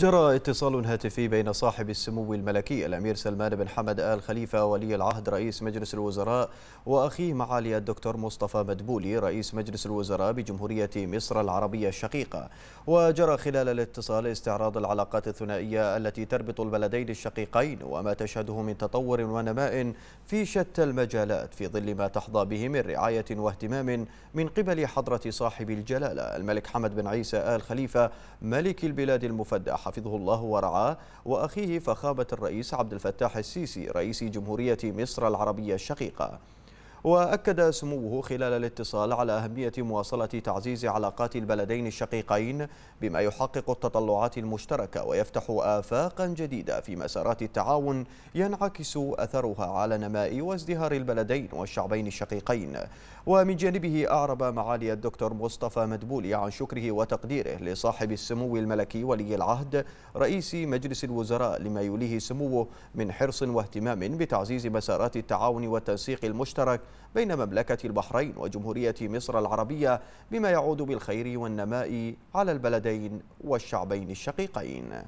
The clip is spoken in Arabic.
جرى اتصال هاتفي بين صاحب السمو الملكي الأمير سلمان بن حمد آل خليفة ولي العهد رئيس مجلس الوزراء وأخيه معالي الدكتور مصطفى مدبولي رئيس مجلس الوزراء بجمهورية مصر العربية الشقيقة وجرى خلال الاتصال استعراض العلاقات الثنائية التي تربط البلدين الشقيقين وما تشهده من تطور ونماء في شتى المجالات في ظل ما تحظى به من رعاية واهتمام من قبل حضرة صاحب الجلالة الملك حمد بن عيسى آل خليفة ملك البلاد المفدى حفظه الله ورعاه وأخيه فخامة الرئيس عبد الفتاح السيسي رئيس جمهورية مصر العربية الشقيقة وأكد سموه خلال الاتصال على أهمية مواصلة تعزيز علاقات البلدين الشقيقين بما يحقق التطلعات المشتركة ويفتح آفاقا جديدة في مسارات التعاون ينعكس أثرها على نماء وازدهار البلدين والشعبين الشقيقين ومن جانبه أعرب معالي الدكتور مصطفى مدبولي عن شكره وتقديره لصاحب السمو الملكي ولي العهد رئيس مجلس الوزراء لما يوليه سموه من حرص واهتمام بتعزيز مسارات التعاون والتنسيق المشترك بين مملكة البحرين وجمهورية مصر العربية بما يعود بالخير والنماء على البلدين والشعبين الشقيقين